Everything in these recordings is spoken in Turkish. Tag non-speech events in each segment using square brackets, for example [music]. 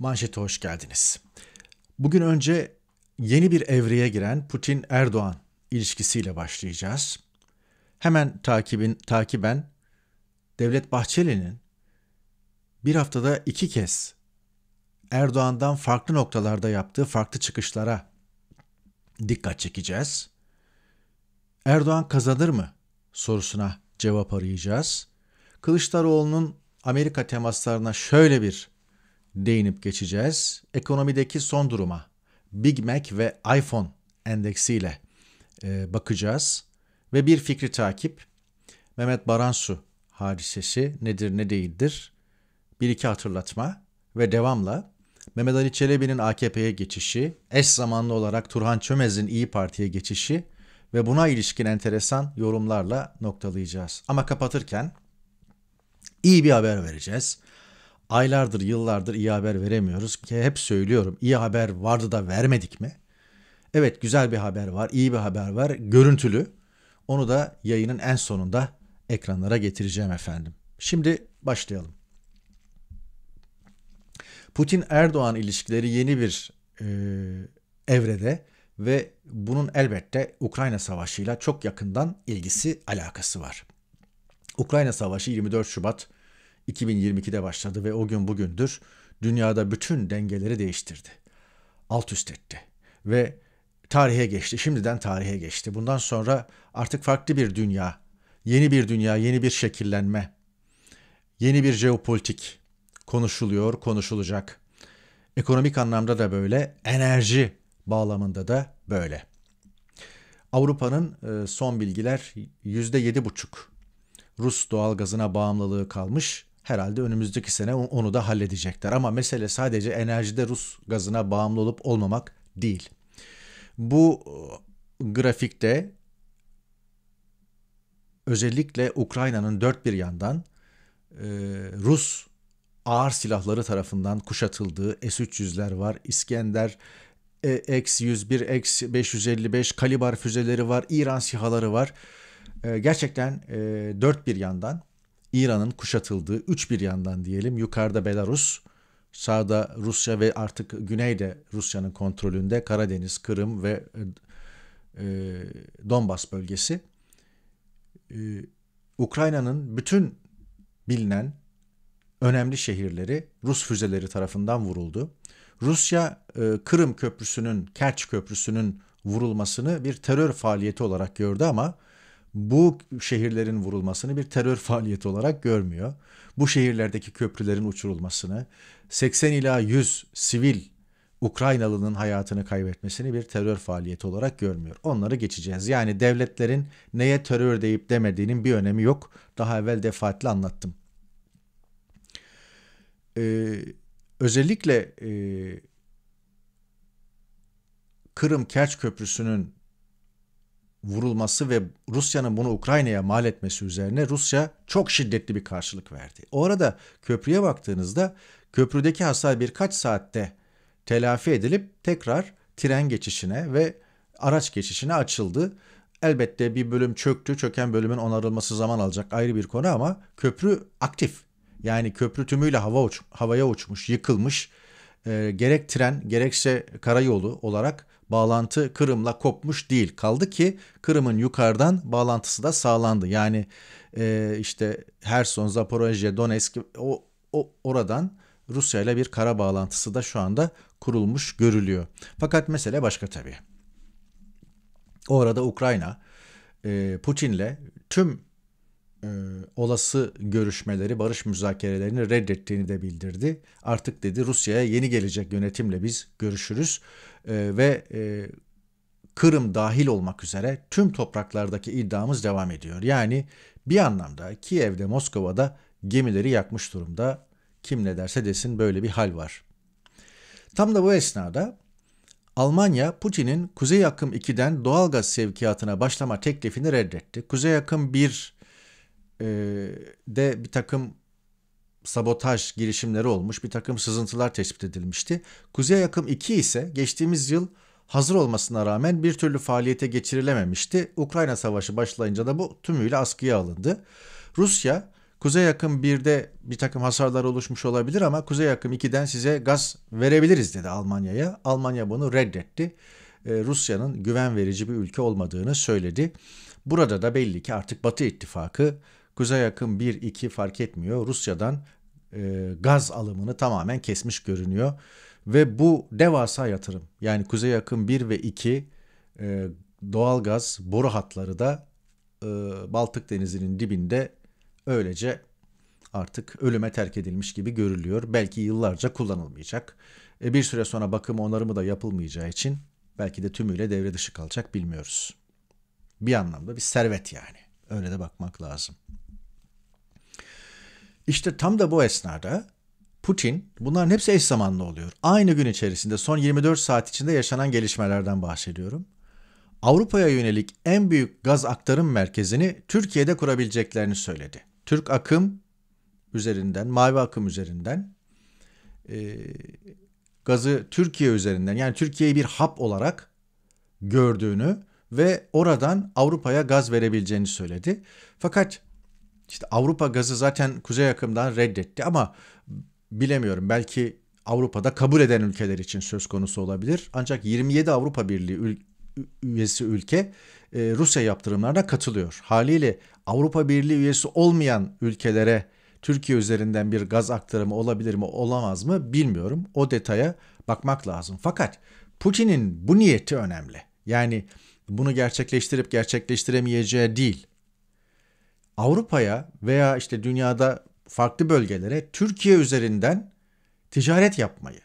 Manşete hoş geldiniz. Bugün önce yeni bir evreye giren Putin-Erdoğan ilişkisiyle başlayacağız. Hemen takibin, takiben Devlet Bahçeli'nin bir haftada iki kez Erdoğan'dan farklı noktalarda yaptığı farklı çıkışlara dikkat çekeceğiz. Erdoğan kazanır mı sorusuna cevap arayacağız. Kılıçdaroğlu'nun Amerika temaslarına şöyle bir değinip geçeceğiz. Ekonomideki son duruma Big Mac ve iPhone endeksiyle e, bakacağız. Ve bir fikri takip Mehmet Baransu hadisesi nedir ne değildir bir iki hatırlatma ve devamla Mehmet Ali Çelebi'nin AKP'ye geçişi, eş zamanlı olarak Turhan Çömez'in İyi Parti'ye geçişi ve buna ilişkin enteresan yorumlarla noktalayacağız. Ama kapatırken iyi bir haber vereceğiz. Aylardır, yıllardır iyi haber veremiyoruz. Ki hep söylüyorum. iyi haber vardı da vermedik mi? Evet, güzel bir haber var, iyi bir haber var. Görüntülü. Onu da yayının en sonunda ekranlara getireceğim efendim. Şimdi başlayalım. Putin Erdoğan ilişkileri yeni bir e, evrede ve bunun elbette Ukrayna Savaşı'yla çok yakından ilgisi alakası var. Ukrayna Savaşı 24 Şubat 2022'de başladı ve o gün bugündür dünyada bütün dengeleri değiştirdi. Alt üst etti ve tarihe geçti. Şimdiden tarihe geçti. Bundan sonra artık farklı bir dünya, yeni bir dünya, yeni bir şekillenme, yeni bir jeopolitik konuşuluyor, konuşulacak. Ekonomik anlamda da böyle, enerji bağlamında da böyle. Avrupa'nın e, son bilgiler %7,5 Rus doğalgazına bağımlılığı kalmış herhalde önümüzdeki sene onu da halledecekler. Ama mesele sadece enerjide Rus gazına bağımlı olup olmamak değil. Bu e, grafikte özellikle Ukrayna'nın dört bir yandan e, Rus ağır silahları tarafından kuşatıldığı S-300'ler var. İskender X-101, e, X-555 kalibar füzeleri var. İran sihaları var. gerçekten dört bir yandan İran'ın kuşatıldığı üç bir yandan diyelim yukarıda Belarus, sağda Rusya ve artık güneyde Rusya'nın kontrolünde Karadeniz, Kırım ve e, e, Donbas bölgesi. E, Ukrayna'nın bütün bilinen önemli şehirleri Rus füzeleri tarafından vuruldu. Rusya e, Kırım Köprüsü'nün, Kerç Köprüsü'nün vurulmasını bir terör faaliyeti olarak gördü ama bu şehirlerin vurulmasını bir terör [laughs] faaliyeti olarak görmüyor. Bu şehirlerdeki köprülerin uçurulmasını, 80 ila 100 sivil Ukraynalının hayatını kaybetmesini bir terör faaliyeti olarak görmüyor. Onları geçeceğiz. Yani devletlerin neye terör deyip demediğinin bir önemi yok. Daha evvel defaatle anlattım. Ee, özellikle e, Kırım Kerç Köprüsü'nün vurulması ve Rusya'nın bunu Ukrayna'ya mal etmesi üzerine Rusya çok şiddetli bir karşılık verdi. Orada köprüye baktığınızda köprüdeki hasar birkaç saatte telafi edilip tekrar tren geçişine ve araç geçişine açıldı. Elbette bir bölüm çöktü. Çöken bölümün onarılması zaman alacak ayrı bir konu ama köprü aktif. Yani köprü tümüyle hava uç, havaya uçmuş, yıkılmış. E, gerek tren gerekse karayolu olarak bağlantı Kırım'la kopmuş değil. Kaldı ki Kırım'ın yukarıdan bağlantısı da sağlandı. Yani e, işte Herson, Zaporojye, Donetsk o, o oradan Rusya ile bir kara bağlantısı da şu anda kurulmuş görülüyor. Fakat mesele başka tabii. O arada Ukrayna e, Putin'le tüm e, olası görüşmeleri, barış müzakerelerini reddettiğini de bildirdi. Artık dedi Rusya'ya yeni gelecek yönetimle biz görüşürüz e, ve e, Kırım dahil olmak üzere tüm topraklardaki iddiamız devam ediyor. Yani bir anlamda Kiev'de, Moskova'da gemileri yakmış durumda. Kim ne derse desin böyle bir hal var. Tam da bu esnada Almanya Putin'in Kuzey Akım 2'den doğal gaz sevkiyatına başlama teklifini reddetti. Kuzey Akım 1 ee, de bir takım sabotaj girişimleri olmuş, bir takım sızıntılar tespit edilmişti. Kuzey Akım 2 ise geçtiğimiz yıl hazır olmasına rağmen bir türlü faaliyete geçirilememişti. Ukrayna Savaşı başlayınca da bu tümüyle askıya alındı. Rusya Kuzey Akım 1'de bir takım hasarlar oluşmuş olabilir ama Kuzey Akım 2'den size gaz verebiliriz dedi Almanya'ya. Almanya bunu reddetti. Ee, Rusya'nın güven verici bir ülke olmadığını söyledi. Burada da belli ki artık Batı ittifakı Kuzey yakın 1-2 fark etmiyor. Rusya'dan e, gaz alımını tamamen kesmiş görünüyor. Ve bu devasa yatırım yani Kuzey yakın 1 ve 2 e, doğal gaz boru hatları da e, Baltık Denizi'nin dibinde öylece artık ölüme terk edilmiş gibi görülüyor. Belki yıllarca kullanılmayacak. E, bir süre sonra bakım onarımı da yapılmayacağı için belki de tümüyle devre dışı kalacak bilmiyoruz. Bir anlamda bir servet yani. Öyle de bakmak lazım. İşte tam da bu esnada Putin, bunların hepsi eş zamanlı oluyor. Aynı gün içerisinde son 24 saat içinde yaşanan gelişmelerden bahsediyorum. Avrupa'ya yönelik en büyük gaz aktarım merkezini Türkiye'de kurabileceklerini söyledi. Türk akım üzerinden, mavi akım üzerinden e, gazı Türkiye üzerinden yani Türkiye'yi bir hap olarak gördüğünü ve oradan Avrupa'ya gaz verebileceğini söyledi. Fakat işte Avrupa gazı zaten kuzey yakımdan reddetti ama bilemiyorum belki Avrupa'da kabul eden ülkeler için söz konusu olabilir. Ancak 27 Avrupa Birliği ül üyesi ülke e, Rusya yaptırımlarına katılıyor. Haliyle Avrupa Birliği üyesi olmayan ülkelere Türkiye üzerinden bir gaz aktarımı olabilir mi olamaz mı bilmiyorum. O detaya bakmak lazım. Fakat Putin'in bu niyeti önemli. Yani bunu gerçekleştirip gerçekleştiremeyeceği değil. Avrupa'ya veya işte dünyada farklı bölgelere Türkiye üzerinden ticaret yapmayı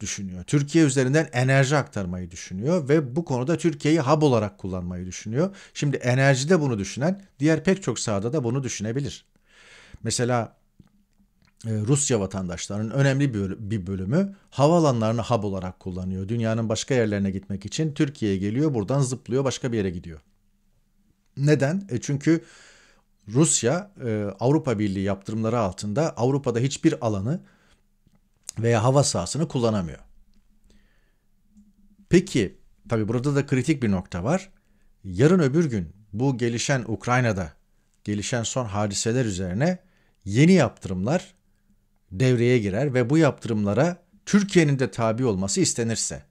düşünüyor. Türkiye üzerinden enerji aktarmayı düşünüyor ve bu konuda Türkiye'yi hub olarak kullanmayı düşünüyor. Şimdi enerjide bunu düşünen diğer pek çok sahada da bunu düşünebilir. Mesela e, Rusya vatandaşlarının önemli bir bölümü havaalanlarını hub olarak kullanıyor. Dünyanın başka yerlerine gitmek için Türkiye'ye geliyor, buradan zıplıyor, başka bir yere gidiyor. Neden? E çünkü Rusya e, Avrupa Birliği yaptırımları altında Avrupa'da hiçbir alanı veya hava sahasını kullanamıyor. Peki tabi burada da kritik bir nokta var. Yarın öbür gün bu gelişen Ukrayna'da gelişen son hadiseler üzerine yeni yaptırımlar devreye girer ve bu yaptırımlara Türkiye'nin de tabi olması istenirse.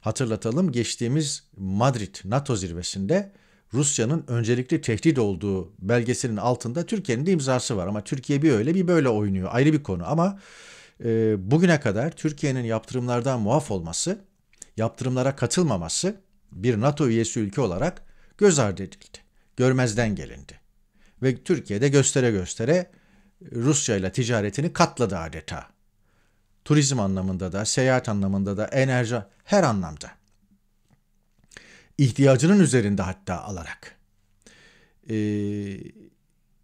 Hatırlatalım geçtiğimiz Madrid NATO zirvesinde Rusya'nın öncelikli tehdit olduğu belgesinin altında Türkiye'nin de imzası var. Ama Türkiye bir öyle bir böyle oynuyor ayrı bir konu ama e, bugüne kadar Türkiye'nin yaptırımlardan muaf olması, yaptırımlara katılmaması bir NATO üyesi ülke olarak göz ardı edildi, görmezden gelindi. Ve Türkiye'de göstere göstere e, Rusya ile ticaretini katladı adeta. Turizm anlamında da, seyahat anlamında da, enerji her anlamda ihtiyacının üzerinde hatta alarak. E,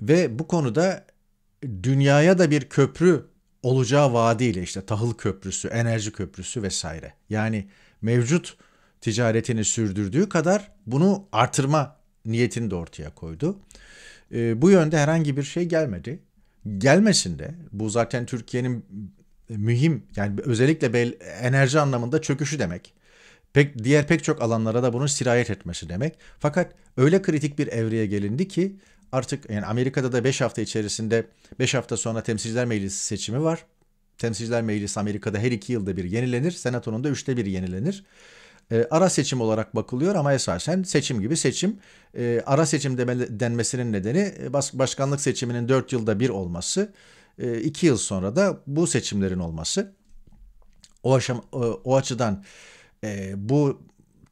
ve bu konuda dünyaya da bir köprü olacağı vaadiyle işte tahıl köprüsü, enerji köprüsü vesaire. Yani mevcut ticaretini sürdürdüğü kadar bunu artırma niyetini de ortaya koydu. E, bu yönde herhangi bir şey gelmedi. Gelmesin de bu zaten Türkiye'nin mühim yani özellikle enerji anlamında çöküşü demek. Pek, diğer pek çok alanlara da bunun sirayet etmesi demek. Fakat öyle kritik bir evreye gelindi ki artık yani Amerika'da da 5 hafta içerisinde 5 hafta sonra Temsilciler Meclisi seçimi var. Temsilciler Meclisi Amerika'da her iki yılda bir yenilenir. Senatonun da üçte bir yenilenir. E, ara seçim olarak bakılıyor ama esasen seçim gibi seçim. E, ara seçim denmesinin nedeni e, başkanlık seçiminin 4 yılda bir olması. 2 e, iki yıl sonra da bu seçimlerin olması. O, aşama, e, o açıdan e, bu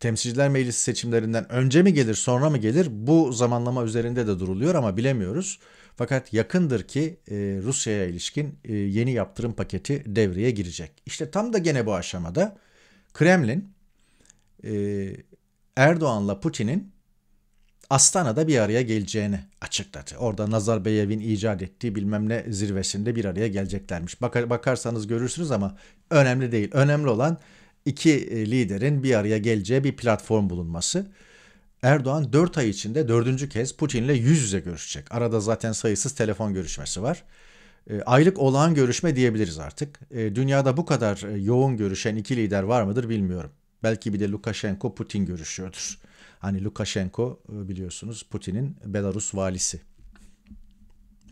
temsilciler meclisi seçimlerinden önce mi gelir sonra mı gelir bu zamanlama üzerinde de duruluyor ama bilemiyoruz. Fakat yakındır ki e, Rusya'ya ilişkin e, yeni yaptırım paketi devreye girecek. İşte tam da gene bu aşamada Kremlin e, Erdoğan'la Putin'in Astana'da bir araya geleceğini açıkladı. Orada Nazarbayev'in icat ettiği bilmem ne zirvesinde bir araya geleceklermiş. Bakar, bakarsanız görürsünüz ama önemli değil. Önemli olan iki e, liderin bir araya geleceği bir platform bulunması. Erdoğan 4 ay içinde dördüncü kez Putin'le yüz yüze görüşecek. Arada zaten sayısız telefon görüşmesi var. E, aylık olağan görüşme diyebiliriz artık. E, dünyada bu kadar yoğun görüşen iki lider var mıdır bilmiyorum. Belki bir de Lukashenko Putin görüşüyordur. Hani Lukashenko biliyorsunuz Putin'in Belarus valisi.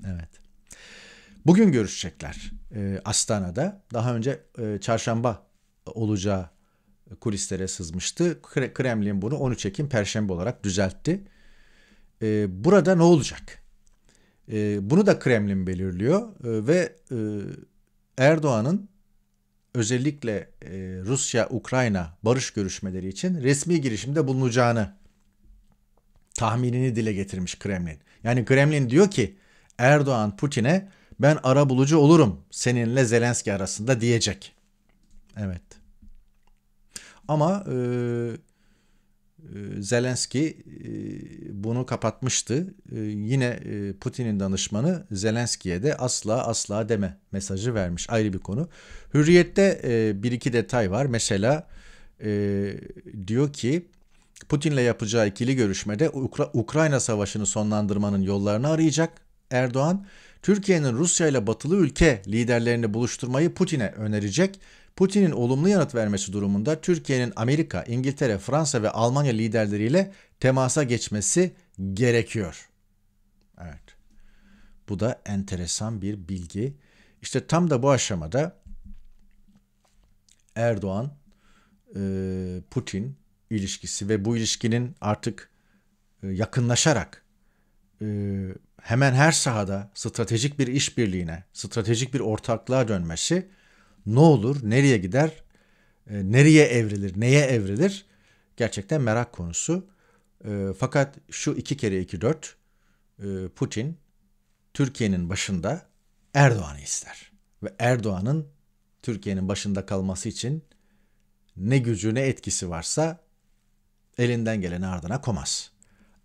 Evet. Bugün görüşecekler Astana'da. Daha önce çarşamba olacağı kulislere sızmıştı. Kremlin bunu 13 Ekim Perşembe olarak düzeltti. E, burada ne olacak? E, bunu da Kremlin belirliyor e, ve e, Erdoğan'ın özellikle e, Rusya-Ukrayna barış görüşmeleri için resmi girişimde bulunacağını tahminini dile getirmiş Kremlin. Yani Kremlin diyor ki Erdoğan Putin'e ben ara bulucu olurum seninle Zelenski arasında diyecek. Evet. Ama e, e Zelenski e, bunu kapatmıştı. E, yine Putin'in danışmanı Zelenski'ye de asla asla deme mesajı vermiş. Ayrı bir konu. Hürriyette bir iki detay var. Mesela diyor ki Putin'le yapacağı ikili görüşmede Ukra- Ukrayna Savaşı'nı sonlandırmanın yollarını arayacak Erdoğan. Türkiye'nin Rusya ile batılı ülke liderlerini buluşturmayı Putin'e önerecek. Putin'in olumlu yanıt vermesi durumunda Türkiye'nin Amerika, İngiltere, Fransa ve Almanya liderleriyle temasa geçmesi gerekiyor. Evet. Bu da enteresan bir bilgi. İşte tam da bu aşamada Erdoğan e, Putin ilişkisi ve bu ilişkinin artık e, yakınlaşarak e, hemen her sahada stratejik bir işbirliğine, stratejik bir ortaklığa dönmesi ne olur, nereye gider, e, nereye evrilir, neye evrilir gerçekten merak konusu. E, fakat şu iki kere iki dört e, Putin Türkiye'nin başında Erdoğan'ı ister. Ve Erdoğan'ın Türkiye'nin başında kalması için ne gücü ne etkisi varsa elinden geleni ardına komaz.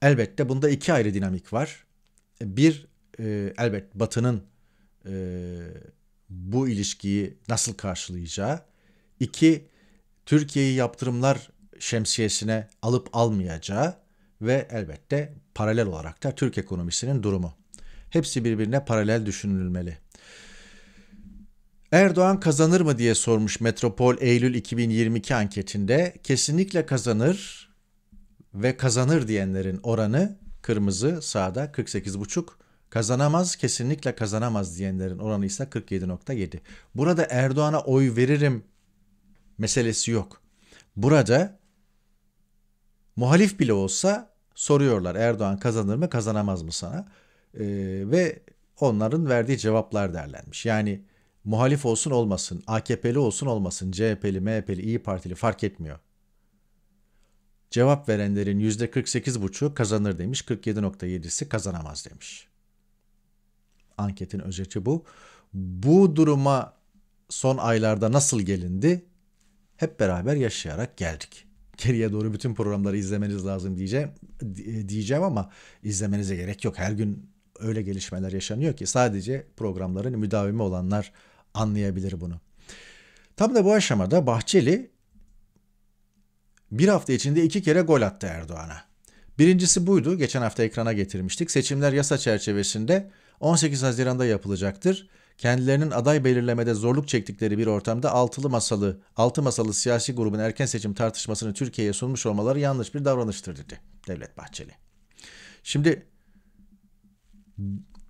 Elbette bunda iki ayrı dinamik var. Bir e, elbet Batı'nın bu ilişkiyi nasıl karşılayacağı. İki Türkiye'yi yaptırımlar şemsiyesine alıp almayacağı ve elbette paralel olarak da Türk ekonomisinin durumu. Hepsi birbirine paralel düşünülmeli. Erdoğan kazanır mı diye sormuş Metropol Eylül 2022 anketinde. Kesinlikle kazanır ve kazanır diyenlerin oranı kırmızı sağda 48,5, Kazanamaz, kesinlikle kazanamaz diyenlerin oranı ise 47.7. Burada Erdoğan'a oy veririm meselesi yok. Burada muhalif bile olsa soruyorlar Erdoğan kazanır mı kazanamaz mı sana? Ee, ve onların verdiği cevaplar derlenmiş. Yani muhalif olsun olmasın, AKP'li olsun olmasın, CHP'li, MHP'li, İyi Partili fark etmiyor. Cevap verenlerin %48,5'u kazanır demiş, 47.7'si kazanamaz demiş. Anketin özeti bu. Bu duruma son aylarda nasıl gelindi? Hep beraber yaşayarak geldik. Geriye doğru bütün programları izlemeniz lazım diyeceğim e, diyeceğim ama izlemenize gerek yok. Her gün öyle gelişmeler yaşanıyor ki sadece programların müdavimi olanlar anlayabilir bunu. Tam da bu aşamada Bahçeli bir hafta içinde iki kere gol attı Erdoğan'a. Birincisi buydu. Geçen hafta ekrana getirmiştik. Seçimler yasa çerçevesinde 18 Haziran'da yapılacaktır. Kendilerinin aday belirlemede zorluk çektikleri bir ortamda altılı masalı, altı masalı siyasi grubun erken seçim tartışmasını Türkiye'ye sunmuş olmaları yanlış bir davranıştır dedi Devlet Bahçeli. Şimdi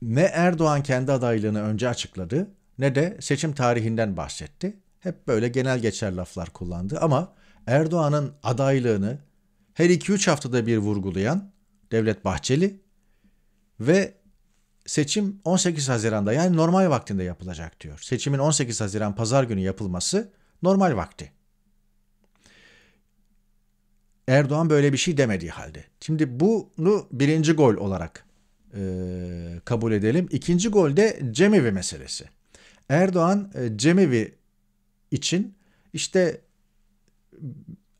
ne Erdoğan kendi adaylığını önce açıkladı ne de seçim tarihinden bahsetti. Hep böyle genel geçer laflar kullandı ama Erdoğan'ın adaylığını her 2-3 haftada bir vurgulayan Devlet Bahçeli ve seçim 18 Haziran'da yani normal vaktinde yapılacak diyor. Seçimin 18 Haziran pazar günü yapılması normal vakti. Erdoğan böyle bir şey demediği halde. Şimdi bunu birinci gol olarak e, kabul edelim. İkinci gol de Cemevi meselesi. Erdoğan e, Cemevi için işte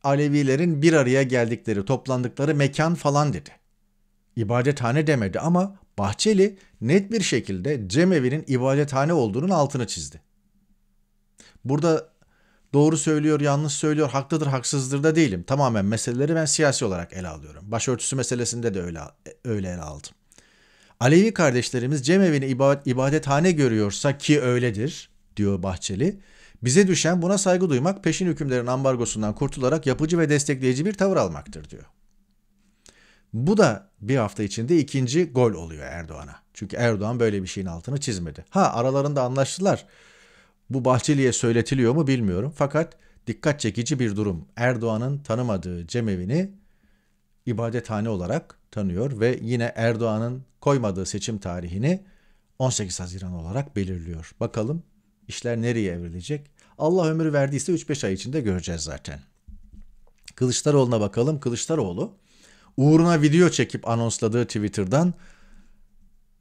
Alevilerin bir araya geldikleri, toplandıkları mekan falan dedi. İbadethane demedi ama Bahçeli net bir şekilde cemevi'nin ibadethane olduğunun altını çizdi. Burada doğru söylüyor, yanlış söylüyor, haklıdır, haksızdır da değilim. Tamamen meseleleri ben siyasi olarak ele alıyorum. Başörtüsü meselesinde de öyle, öyle ele aldım. Alevi kardeşlerimiz cemevini ibadethane görüyorsa ki öyledir diyor Bahçeli. Bize düşen buna saygı duymak, peşin hükümlerin ambargosundan kurtularak yapıcı ve destekleyici bir tavır almaktır diyor. Bu da bir hafta içinde ikinci gol oluyor Erdoğan'a. Çünkü Erdoğan böyle bir şeyin altını çizmedi. Ha aralarında anlaştılar. Bu Bahçeli'ye söyletiliyor mu bilmiyorum. Fakat dikkat çekici bir durum. Erdoğan'ın tanımadığı cemevini ibadethane olarak tanıyor ve yine Erdoğan'ın koymadığı seçim tarihini 18 Haziran olarak belirliyor. Bakalım işler nereye evrilecek? Allah ömür verdiyse 3-5 ay içinde göreceğiz zaten. Kılıçdaroğlu'na bakalım. Kılıçdaroğlu uğruna video çekip anonsladığı Twitter'dan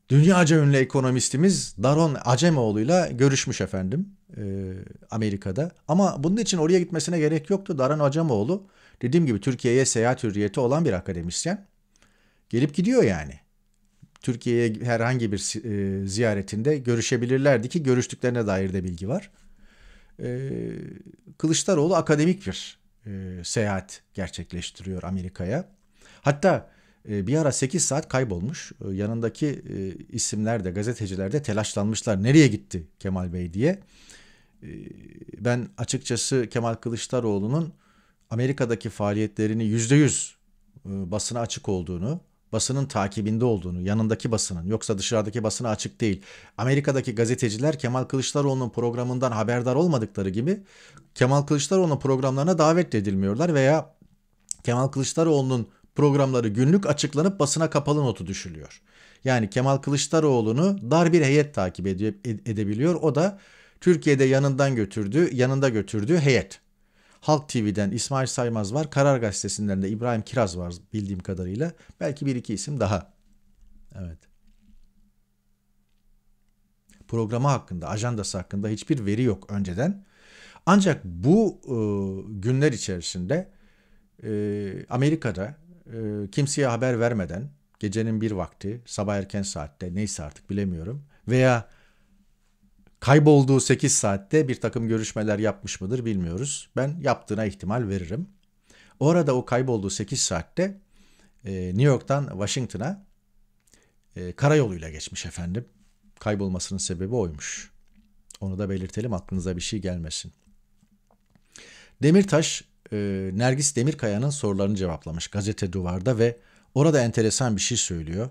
dünyaca ünlü ekonomistimiz Daron Acemoğlu'yla görüşmüş efendim e, Amerika'da. Ama bunun için oraya gitmesine gerek yoktu. Daron Acemoğlu dediğim gibi Türkiye'ye seyahat hürriyeti olan bir akademisyen. Gelip gidiyor yani. Türkiye'ye herhangi bir e, ziyaretinde görüşebilirlerdi ki görüştüklerine dair de bilgi var. E, Kılıçdaroğlu akademik bir e, seyahat gerçekleştiriyor Amerika'ya. Hatta e, bir ara 8 saat kaybolmuş. E, yanındaki e, isimler de gazeteciler de telaşlanmışlar. Nereye gitti Kemal Bey diye. Ben açıkçası Kemal Kılıçdaroğlu'nun Amerika'daki faaliyetlerini yüzde yüz basına açık olduğunu, basının takibinde olduğunu, yanındaki basının yoksa dışarıdaki basına açık değil. Amerika'daki gazeteciler Kemal Kılıçdaroğlu'nun programından haberdar olmadıkları gibi Kemal Kılıçdaroğlu'nun programlarına davet edilmiyorlar veya Kemal Kılıçdaroğlu'nun programları günlük açıklanıp basına kapalı notu düşülüyor. Yani Kemal Kılıçdaroğlu'nu dar bir heyet takip ede- edebiliyor. O da Türkiye'de yanından götürdüğü, yanında götürdüğü heyet. Halk TV'den İsmail Saymaz var. Karar Gazetesi'nden de İbrahim Kiraz var bildiğim kadarıyla. Belki bir iki isim daha. Evet. Programı hakkında, ajandası hakkında hiçbir veri yok önceden. Ancak bu e, günler içerisinde e, Amerika'da e, kimseye haber vermeden gecenin bir vakti sabah erken saatte neyse artık bilemiyorum veya kaybolduğu 8 saatte bir takım görüşmeler yapmış mıdır bilmiyoruz. Ben yaptığına ihtimal veririm. Orada o kaybolduğu 8 saatte e, New York'tan Washington'a e, karayoluyla geçmiş efendim. Kaybolmasının sebebi oymuş. Onu da belirtelim aklınıza bir şey gelmesin. Demirtaş e, Nergis Demirkaya'nın sorularını cevaplamış gazete duvarda ve orada enteresan bir şey söylüyor.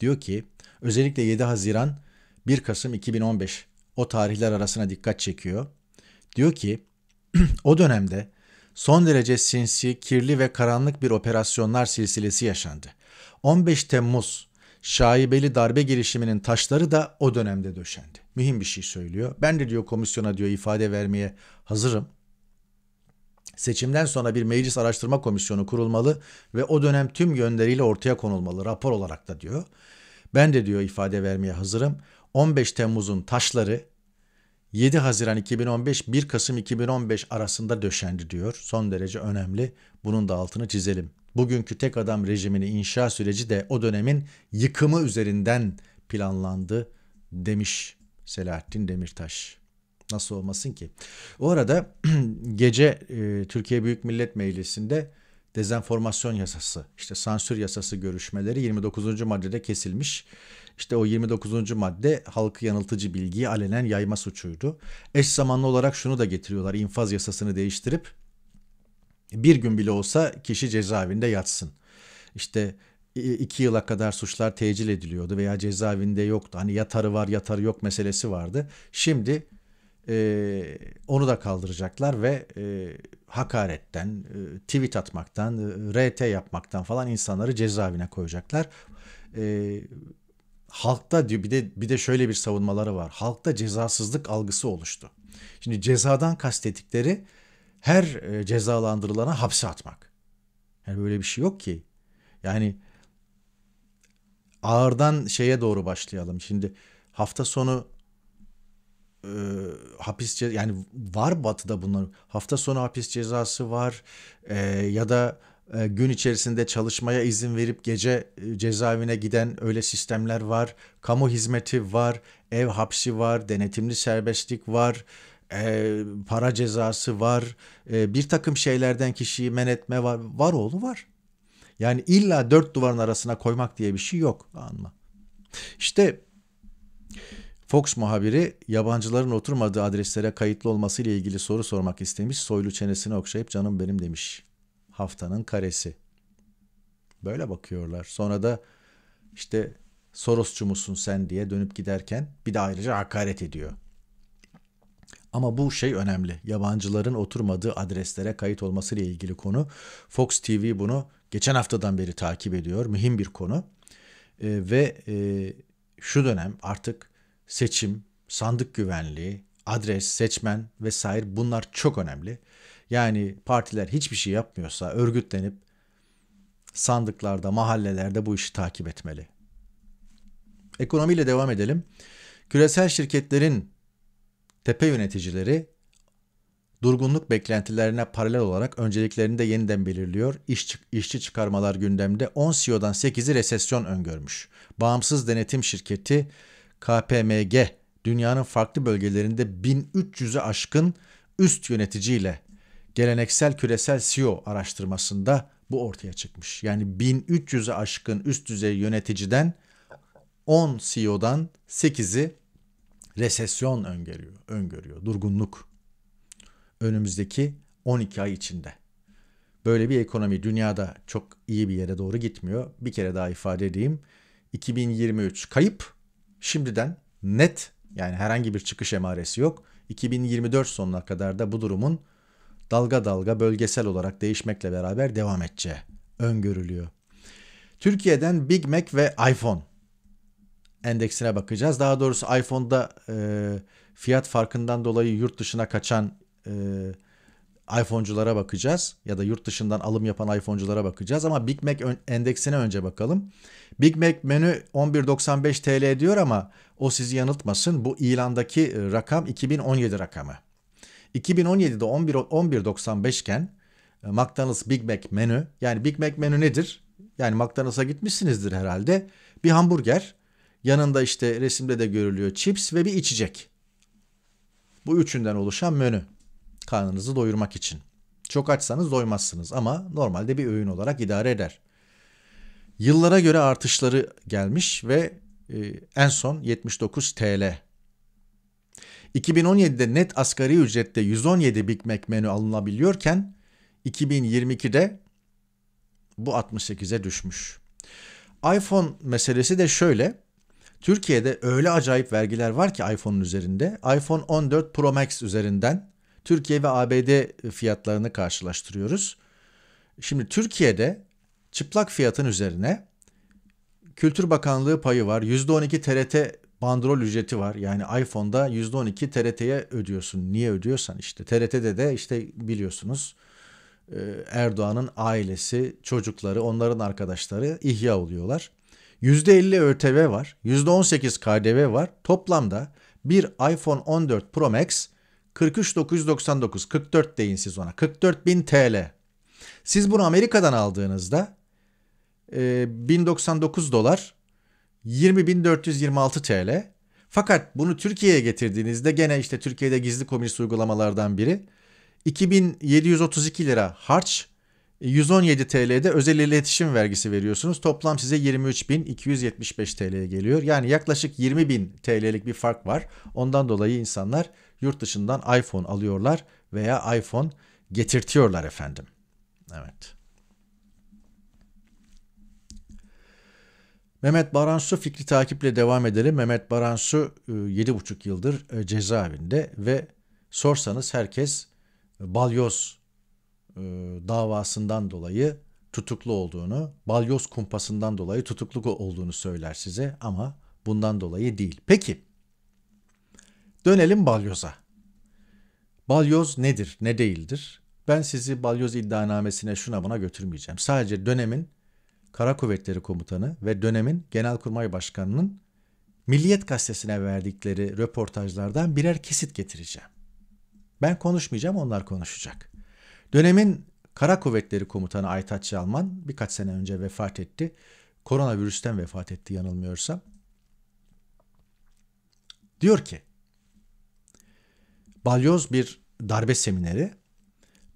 Diyor ki özellikle 7 Haziran 1 Kasım 2015 o tarihler arasına dikkat çekiyor. Diyor ki [clears throat] o dönemde son derece sinsi, kirli ve karanlık bir operasyonlar silsilesi yaşandı. 15 Temmuz şaibeli darbe girişiminin taşları da o dönemde döşendi. Mühim bir şey söylüyor. Ben de diyor komisyona diyor ifade vermeye hazırım seçimden sonra bir meclis araştırma komisyonu kurulmalı ve o dönem tüm yönleriyle ortaya konulmalı rapor olarak da diyor. Ben de diyor ifade vermeye hazırım. 15 Temmuz'un taşları 7 Haziran 2015 1 Kasım 2015 arasında döşendi diyor. Son derece önemli. Bunun da altını çizelim. Bugünkü tek adam rejimini inşa süreci de o dönemin yıkımı üzerinden planlandı demiş Selahattin Demirtaş. Nasıl olmasın ki? O arada [clears throat] gece e, Türkiye Büyük Millet Meclisi'nde dezenformasyon yasası, işte sansür yasası görüşmeleri 29. maddede kesilmiş. İşte o 29. madde halkı yanıltıcı bilgiyi alenen yayma suçuydu. Eş zamanlı olarak şunu da getiriyorlar infaz yasasını değiştirip bir gün bile olsa kişi cezaevinde yatsın. İşte iki yıla kadar suçlar tecil ediliyordu veya cezaevinde yoktu. Hani yatarı var yatarı yok meselesi vardı. Şimdi e, onu da kaldıracaklar ve e, hakaretten, e, tweet atmaktan, e, RT yapmaktan falan insanları cezaevine koyacaklar. E, halkta diyor bir de bir de şöyle bir savunmaları var. Halkta cezasızlık algısı oluştu. Şimdi cezadan kastettikleri her e, cezalandırılana hapse atmak. Yani böyle bir şey yok ki. Yani ağırdan şeye doğru başlayalım. Şimdi hafta sonu e, hapis cezası yani var batıda bunlar hafta sonu hapis cezası var e, ya da e, gün içerisinde çalışmaya izin verip gece e, cezaevine giden öyle sistemler var. Kamu hizmeti var, ev hapsi var, denetimli serbestlik var. E, para cezası var, e, bir takım şeylerden kişiyi men etme var, var oğlu var. Yani illa dört duvarın arasına koymak diye bir şey yok anla. İşte Fox muhabiri yabancıların oturmadığı adreslere kayıtlı olması ile ilgili soru sormak istemiş. Soylu çenesini okşayıp canım benim demiş. Haftanın karesi. Böyle bakıyorlar. Sonra da işte Sorosçu musun sen diye dönüp giderken bir de ayrıca hakaret ediyor. Ama bu şey önemli. Yabancıların oturmadığı adreslere kayıt olması ile ilgili konu. Fox TV bunu geçen haftadan beri takip ediyor. Mühim bir konu. E, ve e, şu dönem artık seçim, sandık güvenliği, adres, seçmen vesaire bunlar çok önemli. Yani partiler hiçbir şey yapmıyorsa örgütlenip sandıklarda, mahallelerde bu işi takip etmeli. Ekonomiyle devam edelim. Küresel şirketlerin tepe yöneticileri durgunluk beklentilerine paralel olarak önceliklerini de yeniden belirliyor. İş, işçi çıkarmalar gündemde 10 CEO'dan 8'i resesyon öngörmüş. Bağımsız denetim şirketi KPMG dünyanın farklı bölgelerinde 1300'ü aşkın üst yöneticiyle geleneksel küresel CEO araştırmasında bu ortaya çıkmış. Yani 1300'ü aşkın üst düzey yöneticiden 10 CEO'dan 8'i resesyon öngörüyor, öngörüyor, durgunluk. Önümüzdeki 12 ay içinde. Böyle bir ekonomi dünyada çok iyi bir yere doğru gitmiyor. Bir kere daha ifade edeyim. 2023 kayıp, şimdiden net yani herhangi bir çıkış emaresi yok. 2024 sonuna kadar da bu durumun dalga dalga bölgesel olarak değişmekle beraber devam edeceği öngörülüyor. Türkiye'den Big Mac ve iPhone endeksine bakacağız. Daha doğrusu iPhone'da e, fiyat farkından dolayı yurt dışına kaçan e, iPhone'culara bakacağız ya da yurt dışından alım yapan iPhone'culara bakacağız ama Big Mac endeksine önce bakalım. Big Mac menü 11.95 TL diyor ama o sizi yanıltmasın. Bu ilandaki e, rakam 2017 rakamı. 2017'de 11 11.95 iken e, McDonald's Big Mac menü yani Big Mac menü nedir? Yani McDonald's'a gitmişsinizdir herhalde. Bir hamburger, yanında işte resimde de görülüyor chips ve bir içecek. Bu üçünden oluşan menü. Karnınızı doyurmak için. Çok açsanız doymazsınız ama normalde bir öğün olarak idare eder. Yıllara göre artışları gelmiş ve e, en son 79 TL. 2017'de net asgari ücrette 117 Big Mac menü alınabiliyorken 2022'de bu 68'e düşmüş. iPhone meselesi de şöyle. Türkiye'de öyle acayip vergiler var ki iPhone'un üzerinde. iPhone 14 Pro Max üzerinden Türkiye ve ABD fiyatlarını karşılaştırıyoruz. Şimdi Türkiye'de çıplak fiyatın üzerine Kültür Bakanlığı payı var. %12 TRT bandrol ücreti var. Yani iPhone'da %12 TRT'ye ödüyorsun. Niye ödüyorsan işte. TRT'de de işte biliyorsunuz e, Erdoğan'ın ailesi, çocukları, onların arkadaşları ihya oluyorlar. %50 ÖTV var, %18 KDV var. Toplamda bir iPhone 14 Pro Max 43999 44 deyin siz ona. 44.000 TL. Siz bunu Amerika'dan aldığınızda e, 1099 dolar 20.426 TL. Fakat bunu Türkiye'ye getirdiğinizde gene işte Türkiye'de gizli komünist uygulamalardan biri 2732 lira harç 117 TL'de özel iletişim vergisi veriyorsunuz. Toplam size 23.275 TL'ye geliyor. Yani yaklaşık 20.000 TL'lik bir fark var. Ondan dolayı insanlar yurt dışından iPhone alıyorlar veya iPhone getirtiyorlar efendim. Evet. Mehmet Baransu fikri takiple devam edelim. Mehmet Baransu 7,5 e, yıldır e, cezaevinde ve sorsanız herkes e, balyoz davasından dolayı tutuklu olduğunu, balyoz kumpasından dolayı tutuklu olduğunu söyler size ama bundan dolayı değil. Peki Dönelim balyoza. Balyoz nedir, ne değildir? Ben sizi balyoz iddianamesine şuna buna götürmeyeceğim. Sadece dönemin Kara Kuvvetleri Komutanı ve dönemin Genelkurmay Başkanı'nın Milliyet Gazetesi'ne verdikleri röportajlardan birer kesit getireceğim. Ben konuşmayacağım, onlar konuşacak. Dönemin Kara Kuvvetleri Komutanı Aytaç Çalman birkaç sene önce vefat etti. Koronavirüsten vefat etti yanılmıyorsam. Diyor ki, balyoz bir darbe semineri.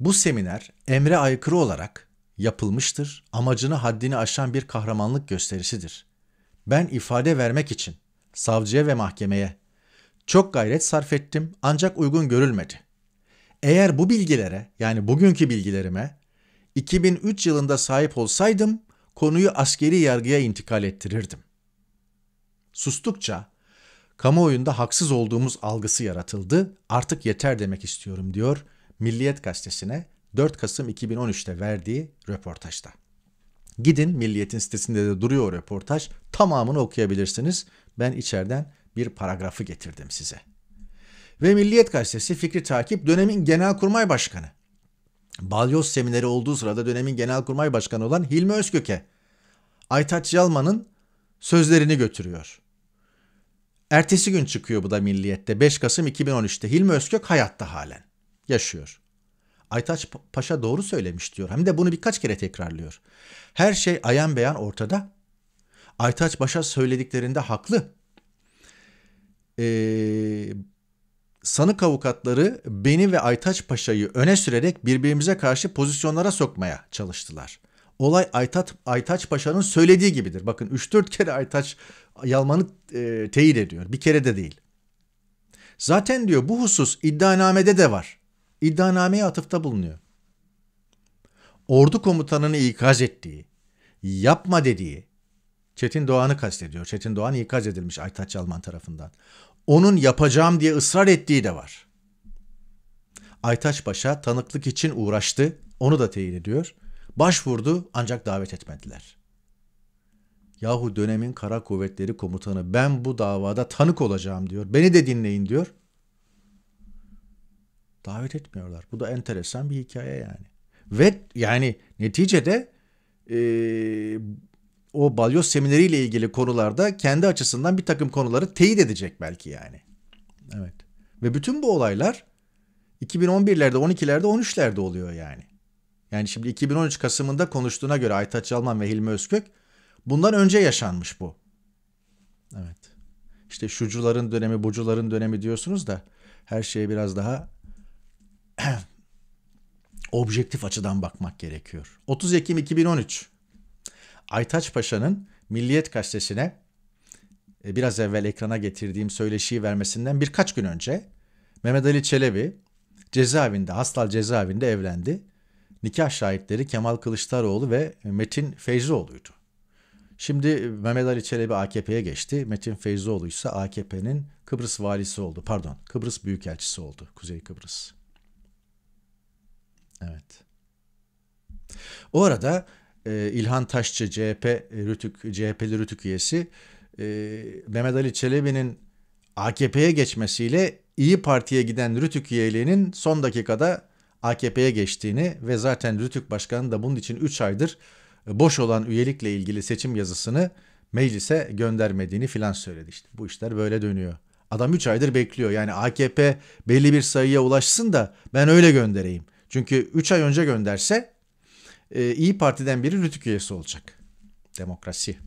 Bu seminer emre aykırı olarak yapılmıştır. Amacını haddini aşan bir kahramanlık gösterisidir. Ben ifade vermek için savcıya ve mahkemeye çok gayret sarf ettim ancak uygun görülmedi. Eğer bu bilgilere yani bugünkü bilgilerime 2003 yılında sahip olsaydım konuyu askeri yargıya intikal ettirirdim. Sustukça Kamuoyunda haksız olduğumuz algısı yaratıldı. Artık yeter demek istiyorum diyor Milliyet gazetesine 4 Kasım 2013'te verdiği röportajda. Gidin Milliyet'in sitesinde de duruyor röportaj. Tamamını okuyabilirsiniz. Ben içeriden bir paragrafı getirdim size. Ve Milliyet gazetesi Fikri Takip dönemin genelkurmay başkanı. Balyoz semineri olduğu sırada dönemin genelkurmay başkanı olan Hilmi Özköke, Aytaç Yalman'ın sözlerini götürüyor. Ertesi gün çıkıyor bu da Milliyet'te. 5 Kasım 2013'te Hilmi Özkök hayatta halen. Yaşıyor. Aytaç Paşa doğru söylemiş diyor. Hem de bunu birkaç kere tekrarlıyor. Her şey ayan beyan ortada. Aytaç Paşa söylediklerinde haklı. Ee, sanık avukatları beni ve Aytaç Paşa'yı öne sürerek birbirimize karşı pozisyonlara sokmaya çalıştılar olay Aytat, Aytaç Paşa'nın söylediği gibidir. Bakın 3-4 kere Aytaç Yalman'ı e, teyit ediyor. Bir kere de değil. Zaten diyor bu husus iddianamede de var. İddianameye atıfta bulunuyor. Ordu komutanını ikaz ettiği, yapma dediği, Çetin Doğan'ı kastediyor. Çetin Doğan ikaz edilmiş Aytaç Yalman tarafından. Onun yapacağım diye ısrar ettiği de var. Aytaç Paşa tanıklık için uğraştı. Onu da teyit ediyor. Başvurdu ancak davet etmediler. Yahu dönemin kara kuvvetleri komutanı ben bu davada tanık olacağım diyor. Beni de dinleyin diyor. Davet etmiyorlar. Bu da enteresan bir hikaye yani. Ve yani neticede ee, o balyoz semineriyle ilgili konularda kendi açısından bir takım konuları teyit edecek belki yani. Evet. Ve bütün bu olaylar 2011'lerde, 12'lerde, 13'lerde oluyor yani. Yani şimdi 2013 Kasım'ında konuştuğuna göre Aytaç Alman ve Hilmi Özkök bundan önce yaşanmış bu. Evet. İşte şucuların dönemi, bucuların dönemi diyorsunuz da her şeye biraz daha [clears throat] objektif açıdan bakmak gerekiyor. 30 Ekim 2013 Aytaç Paşa'nın Milliyet Gazetesi'ne e, biraz evvel ekrana getirdiğim söyleşiyi vermesinden birkaç gün önce Mehmet Ali Çelebi cezaevinde, Hastal cezaevinde evlendi nikah şahitleri Kemal Kılıçdaroğlu ve Metin Feyzioğlu'ydu. Şimdi Mehmet Ali Çelebi AKP'ye geçti. Metin Feyzioğlu ise AKP'nin Kıbrıs valisi oldu. Pardon Kıbrıs Büyükelçisi oldu. Kuzey Kıbrıs. Evet. O arada e, İlhan Taşçı CHP e, Rütük CHP'li Rütük üyesi e, Mehmet Ali Çelebi'nin AKP'ye geçmesiyle İyi Parti'ye giden Rütük üyeliğinin son dakikada AKP'ye geçtiğini ve zaten Rütük Başkanı da bunun için 3 aydır e, boş olan üyelikle ilgili seçim yazısını meclise göndermediğini filan söyledi. İşte bu işler böyle dönüyor. Adam 3 aydır bekliyor. Yani AKP belli bir sayıya ulaşsın da ben öyle göndereyim. Çünkü 3 ay önce gönderse e, İyi Parti'den biri Rütük üyesi olacak. Demokrasi.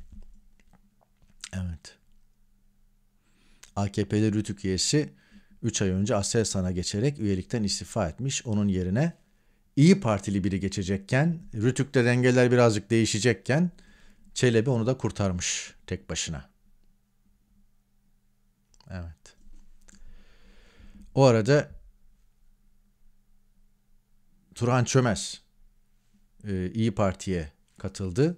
Evet. AKP'de Rütük üyesi 3 ay önce Aselsan'a geçerek üyelikten istifa etmiş. Onun yerine İyi Partili biri geçecekken, Rütük'te dengeler birazcık değişecekken Çelebi onu da kurtarmış tek başına. Evet. O arada Turan Çömez e, İyi Parti'ye katıldı.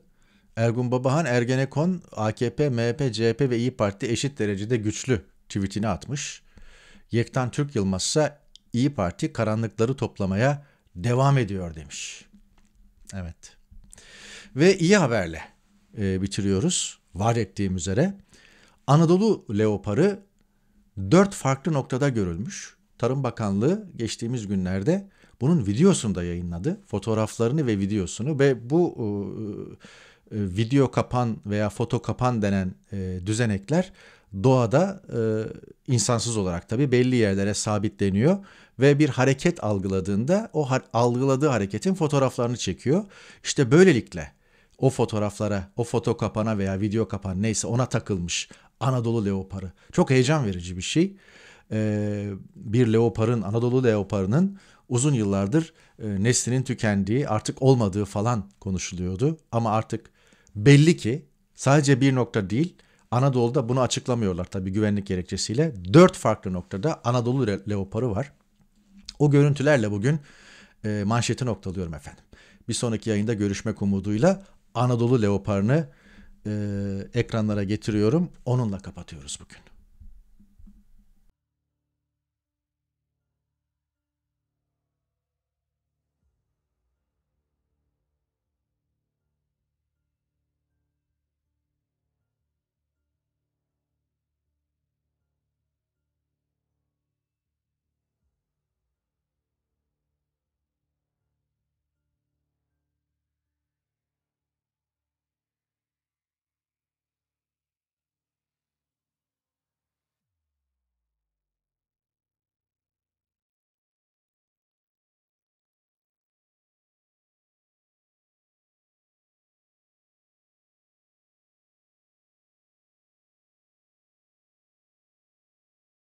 Ergun Babahan Ergenekon AKP, MHP, CHP ve İyi Parti eşit derecede güçlü tweetini atmış. Yektan Türk Yılmaz ise İyi Parti karanlıkları toplamaya devam ediyor demiş. Evet. Ve iyi haberle e, bitiriyoruz. Var ettiğim üzere. Anadolu leoparı dört farklı noktada görülmüş. Tarım Bakanlığı geçtiğimiz günlerde bunun videosunu da yayınladı. Fotoğraflarını ve videosunu ve bu e, e video kapan veya foto kapan denen e, düzenekler doğada e, insansız olarak tabii belli yerlere sabitleniyor ve bir hareket algıladığında o ha- algıladığı hareketin fotoğraflarını çekiyor. İşte böylelikle o fotoğraflara, o foto kapana veya video kapan neyse ona takılmış Anadolu leoparı. Çok heyecan verici bir şey. Ee, bir leoparın, Anadolu leoparının uzun yıllardır e, neslinin tükendiği, artık olmadığı falan konuşuluyordu. Ama artık belli ki sadece bir nokta değil, Anadolu'da bunu açıklamıyorlar tabii güvenlik gerekçesiyle. Dört farklı noktada Anadolu leoparı var. O görüntülerle bugün e, manşeti noktalıyorum efendim. Bir sonraki yayında görüşmek umuduyla Anadolu leoparını e, ekranlara getiriyorum. Onunla kapatıyoruz bugün.